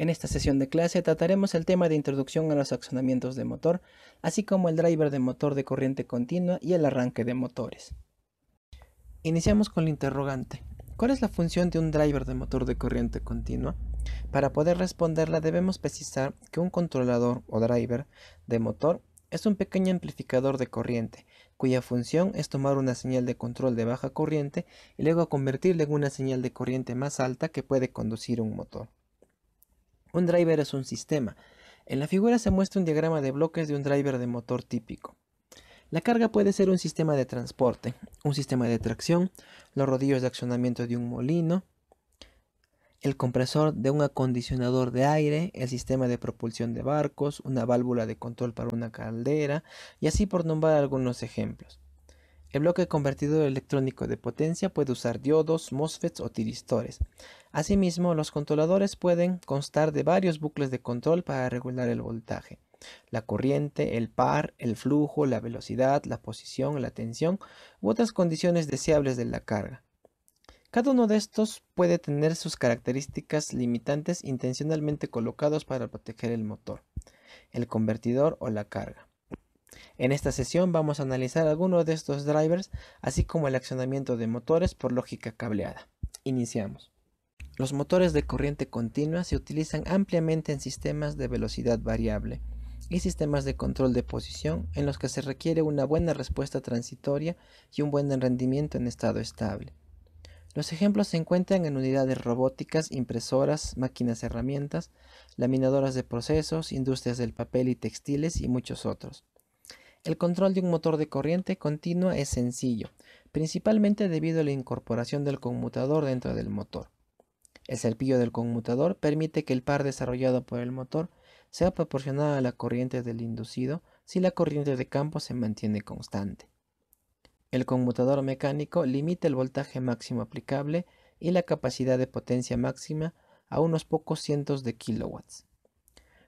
En esta sesión de clase trataremos el tema de introducción a los accionamientos de motor, así como el driver de motor de corriente continua y el arranque de motores. Iniciamos con la interrogante. ¿Cuál es la función de un driver de motor de corriente continua? Para poder responderla debemos precisar que un controlador o driver de motor es un pequeño amplificador de corriente, cuya función es tomar una señal de control de baja corriente y luego convertirla en una señal de corriente más alta que puede conducir un motor. Un driver es un sistema. En la figura se muestra un diagrama de bloques de un driver de motor típico. La carga puede ser un sistema de transporte, un sistema de tracción, los rodillos de accionamiento de un molino, el compresor de un acondicionador de aire, el sistema de propulsión de barcos, una válvula de control para una caldera, y así por nombrar algunos ejemplos. El bloque convertidor electrónico de potencia puede usar diodos, MOSFETs o tiristores. Asimismo, los controladores pueden constar de varios bucles de control para regular el voltaje, la corriente, el par, el flujo, la velocidad, la posición, la tensión u otras condiciones deseables de la carga. Cada uno de estos puede tener sus características limitantes intencionalmente colocados para proteger el motor, el convertidor o la carga. En esta sesión vamos a analizar algunos de estos drivers, así como el accionamiento de motores por lógica cableada. Iniciamos. Los motores de corriente continua se utilizan ampliamente en sistemas de velocidad variable y sistemas de control de posición en los que se requiere una buena respuesta transitoria y un buen rendimiento en estado estable. Los ejemplos se encuentran en unidades robóticas, impresoras, máquinas herramientas, laminadoras de procesos, industrias del papel y textiles y muchos otros. El control de un motor de corriente continua es sencillo, principalmente debido a la incorporación del conmutador dentro del motor. El cepillo del conmutador permite que el par desarrollado por el motor sea proporcional a la corriente del inducido si la corriente de campo se mantiene constante. El conmutador mecánico limita el voltaje máximo aplicable y la capacidad de potencia máxima a unos pocos cientos de kilowatts.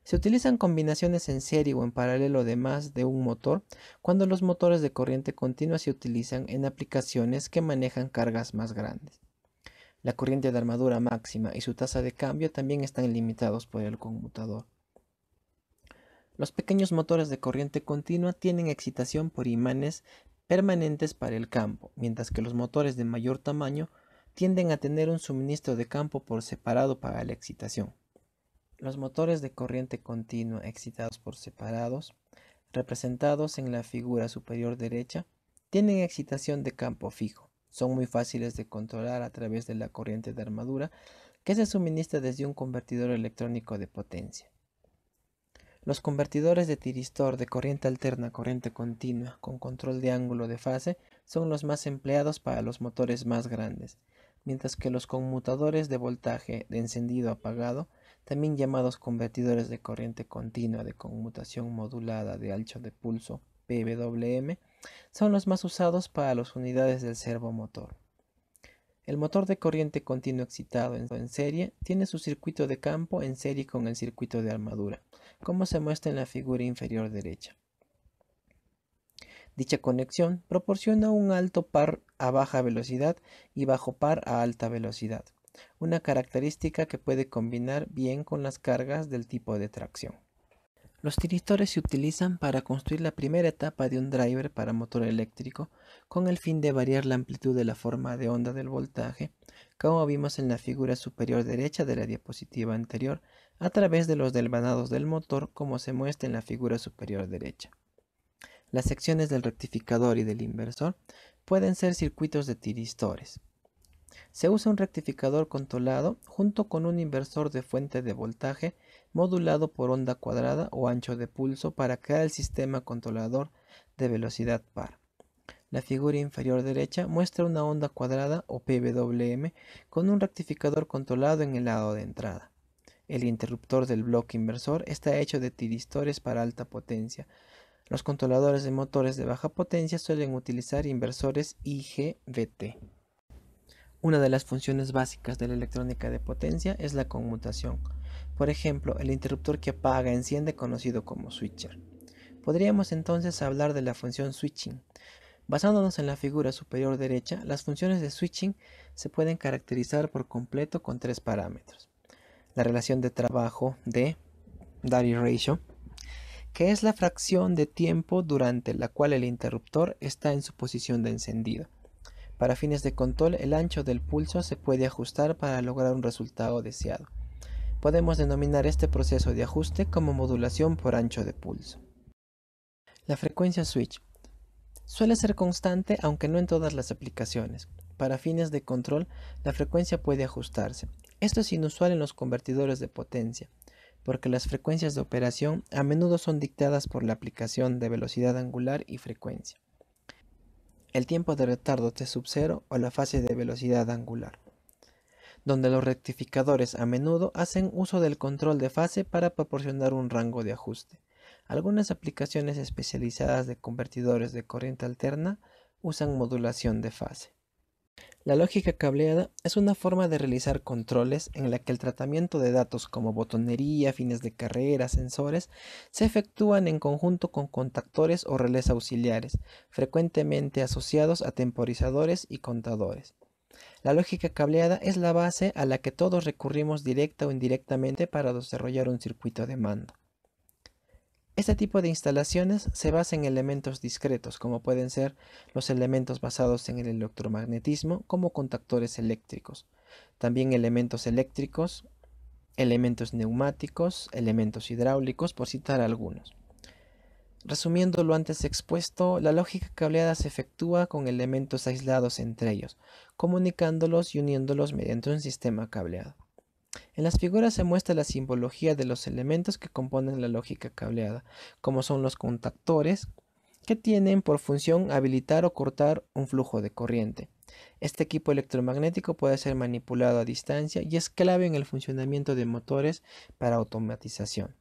Se utilizan combinaciones en serie o en paralelo de más de un motor cuando los motores de corriente continua se utilizan en aplicaciones que manejan cargas más grandes. La corriente de armadura máxima y su tasa de cambio también están limitados por el conmutador. Los pequeños motores de corriente continua tienen excitación por imanes permanentes para el campo, mientras que los motores de mayor tamaño tienden a tener un suministro de campo por separado para la excitación. Los motores de corriente continua excitados por separados, representados en la figura superior derecha, tienen excitación de campo fijo. Son muy fáciles de controlar a través de la corriente de armadura que se suministra desde un convertidor electrónico de potencia. Los convertidores de tiristor de corriente alterna a corriente continua con control de ángulo de fase son los más empleados para los motores más grandes, mientras que los conmutadores de voltaje de encendido apagado también llamados convertidores de corriente continua de conmutación modulada de ancho de pulso PWM, son los más usados para las unidades del servomotor. El motor de corriente continua excitado en serie tiene su circuito de campo en serie con el circuito de armadura, como se muestra en la figura inferior derecha. Dicha conexión proporciona un alto par a baja velocidad y bajo par a alta velocidad una característica que puede combinar bien con las cargas del tipo de tracción. Los tiristores se utilizan para construir la primera etapa de un driver para motor eléctrico con el fin de variar la amplitud de la forma de onda del voltaje, como vimos en la figura superior derecha de la diapositiva anterior, a través de los delvanados del motor como se muestra en la figura superior derecha. Las secciones del rectificador y del inversor pueden ser circuitos de tiristores, se usa un rectificador controlado junto con un inversor de fuente de voltaje modulado por onda cuadrada o ancho de pulso para crear el sistema controlador de velocidad par. La figura inferior derecha muestra una onda cuadrada o PWM con un rectificador controlado en el lado de entrada. El interruptor del bloque inversor está hecho de tiristores para alta potencia. Los controladores de motores de baja potencia suelen utilizar inversores IGBT. Una de las funciones básicas de la electrónica de potencia es la conmutación. Por ejemplo, el interruptor que apaga enciende conocido como switcher. Podríamos entonces hablar de la función switching. Basándonos en la figura superior derecha, las funciones de switching se pueden caracterizar por completo con tres parámetros. La relación de trabajo de Dari ratio, que es la fracción de tiempo durante la cual el interruptor está en su posición de encendido. Para fines de control, el ancho del pulso se puede ajustar para lograr un resultado deseado. Podemos denominar este proceso de ajuste como modulación por ancho de pulso. La frecuencia switch suele ser constante aunque no en todas las aplicaciones. Para fines de control, la frecuencia puede ajustarse. Esto es inusual en los convertidores de potencia, porque las frecuencias de operación a menudo son dictadas por la aplicación de velocidad angular y frecuencia el tiempo de retardo T0 o la fase de velocidad angular, donde los rectificadores a menudo hacen uso del control de fase para proporcionar un rango de ajuste. Algunas aplicaciones especializadas de convertidores de corriente alterna usan modulación de fase. La lógica cableada es una forma de realizar controles en la que el tratamiento de datos como botonería, fines de carrera, sensores, se efectúan en conjunto con contactores o relés auxiliares, frecuentemente asociados a temporizadores y contadores. La lógica cableada es la base a la que todos recurrimos directa o indirectamente para desarrollar un circuito de mando. Este tipo de instalaciones se basa en elementos discretos, como pueden ser los elementos basados en el electromagnetismo, como contactores eléctricos, también elementos eléctricos, elementos neumáticos, elementos hidráulicos, por citar algunos. Resumiendo lo antes expuesto, la lógica cableada se efectúa con elementos aislados entre ellos, comunicándolos y uniéndolos mediante un sistema cableado. En las figuras se muestra la simbología de los elementos que componen la lógica cableada, como son los contactores, que tienen por función habilitar o cortar un flujo de corriente. Este equipo electromagnético puede ser manipulado a distancia y es clave en el funcionamiento de motores para automatización.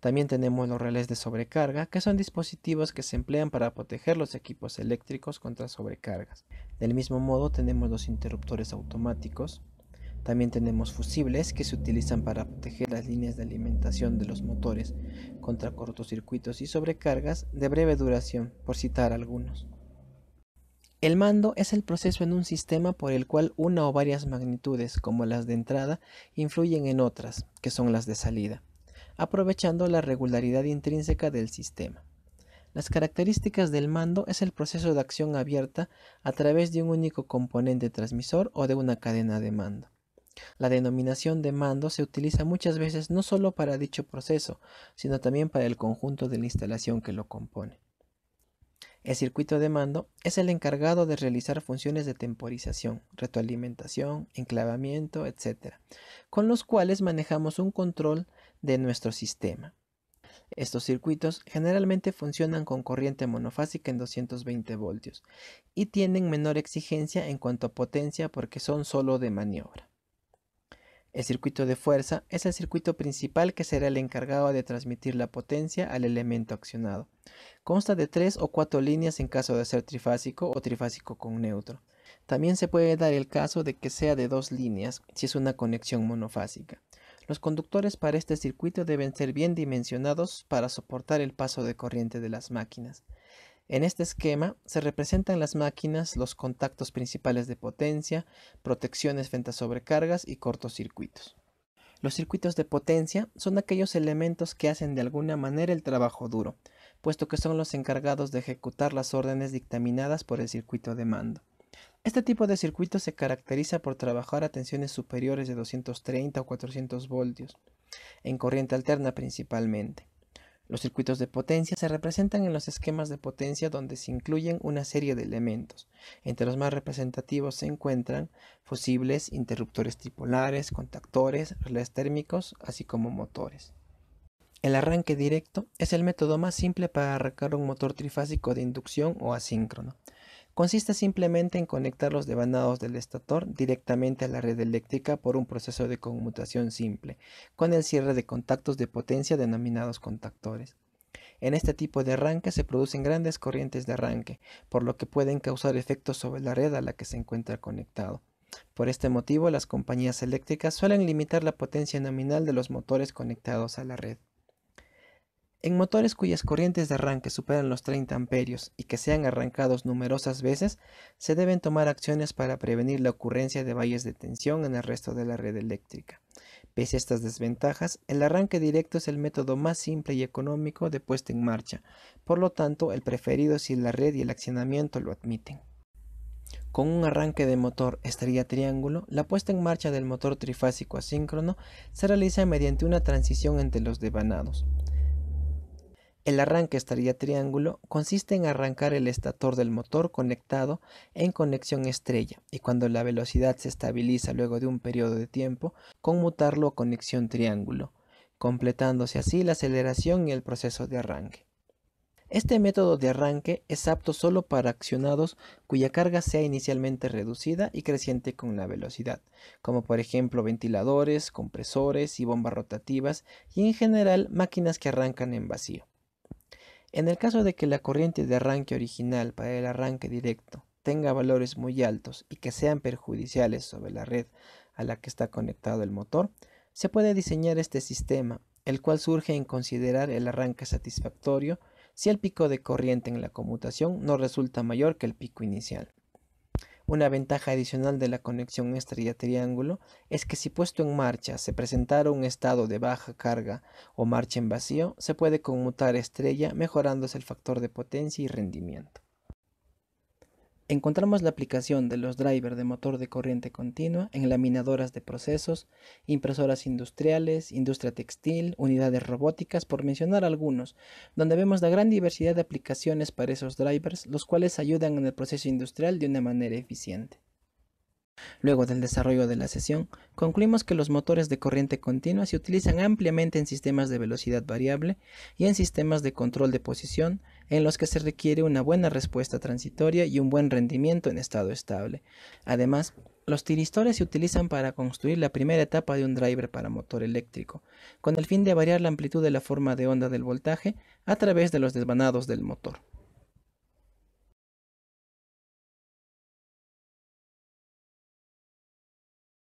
También tenemos los relés de sobrecarga, que son dispositivos que se emplean para proteger los equipos eléctricos contra sobrecargas. Del mismo modo tenemos los interruptores automáticos, también tenemos fusibles que se utilizan para proteger las líneas de alimentación de los motores contra cortocircuitos y sobrecargas de breve duración, por citar algunos. El mando es el proceso en un sistema por el cual una o varias magnitudes, como las de entrada, influyen en otras, que son las de salida, aprovechando la regularidad intrínseca del sistema. Las características del mando es el proceso de acción abierta a través de un único componente transmisor o de una cadena de mando. La denominación de mando se utiliza muchas veces no solo para dicho proceso, sino también para el conjunto de la instalación que lo compone. El circuito de mando es el encargado de realizar funciones de temporización, retroalimentación, enclavamiento, etc., con los cuales manejamos un control de nuestro sistema. Estos circuitos generalmente funcionan con corriente monofásica en 220 voltios y tienen menor exigencia en cuanto a potencia porque son solo de maniobra. El circuito de fuerza es el circuito principal que será el encargado de transmitir la potencia al elemento accionado. Consta de tres o cuatro líneas en caso de ser trifásico o trifásico con neutro. También se puede dar el caso de que sea de dos líneas si es una conexión monofásica. Los conductores para este circuito deben ser bien dimensionados para soportar el paso de corriente de las máquinas. En este esquema se representan las máquinas, los contactos principales de potencia, protecciones frente a sobrecargas y cortocircuitos. Los circuitos de potencia son aquellos elementos que hacen de alguna manera el trabajo duro, puesto que son los encargados de ejecutar las órdenes dictaminadas por el circuito de mando. Este tipo de circuito se caracteriza por trabajar a tensiones superiores de 230 o 400 voltios, en corriente alterna principalmente. Los circuitos de potencia se representan en los esquemas de potencia donde se incluyen una serie de elementos. Entre los más representativos se encuentran fusibles, interruptores tripolares, contactores, relés térmicos, así como motores. El arranque directo es el método más simple para arrancar un motor trifásico de inducción o asíncrono consiste simplemente en conectar los devanados del estator directamente a la red eléctrica por un proceso de conmutación simple, con el cierre de contactos de potencia denominados contactores. En este tipo de arranque se producen grandes corrientes de arranque, por lo que pueden causar efectos sobre la red a la que se encuentra conectado. Por este motivo, las compañías eléctricas suelen limitar la potencia nominal de los motores conectados a la red. En motores cuyas corrientes de arranque superan los 30 amperios y que sean arrancados numerosas veces, se deben tomar acciones para prevenir la ocurrencia de valles de tensión en el resto de la red eléctrica. Pese a estas desventajas, el arranque directo es el método más simple y económico de puesta en marcha, por lo tanto el preferido si la red y el accionamiento lo admiten. Con un arranque de motor estrella triángulo, la puesta en marcha del motor trifásico asíncrono se realiza mediante una transición entre los devanados, el arranque estrella triángulo consiste en arrancar el estator del motor conectado en conexión estrella y cuando la velocidad se estabiliza luego de un periodo de tiempo, conmutarlo a conexión triángulo, completándose así la aceleración y el proceso de arranque. Este método de arranque es apto solo para accionados cuya carga sea inicialmente reducida y creciente con la velocidad, como por ejemplo ventiladores, compresores y bombas rotativas y en general máquinas que arrancan en vacío. En el caso de que la corriente de arranque original para el arranque directo tenga valores muy altos y que sean perjudiciales sobre la red a la que está conectado el motor, se puede diseñar este sistema, el cual surge en considerar el arranque satisfactorio si el pico de corriente en la conmutación no resulta mayor que el pico inicial. Una ventaja adicional de la conexión estrella-triángulo es que si puesto en marcha se presentara un estado de baja carga o marcha en vacío, se puede conmutar estrella mejorándose el factor de potencia y rendimiento. Encontramos la aplicación de los drivers de motor de corriente continua en laminadoras de procesos, impresoras industriales, industria textil, unidades robóticas, por mencionar algunos, donde vemos la gran diversidad de aplicaciones para esos drivers, los cuales ayudan en el proceso industrial de una manera eficiente. Luego del desarrollo de la sesión, concluimos que los motores de corriente continua se utilizan ampliamente en sistemas de velocidad variable y en sistemas de control de posición, en los que se requiere una buena respuesta transitoria y un buen rendimiento en estado estable. Además, los tiristores se utilizan para construir la primera etapa de un driver para motor eléctrico, con el fin de variar la amplitud de la forma de onda del voltaje a través de los desvanados del motor.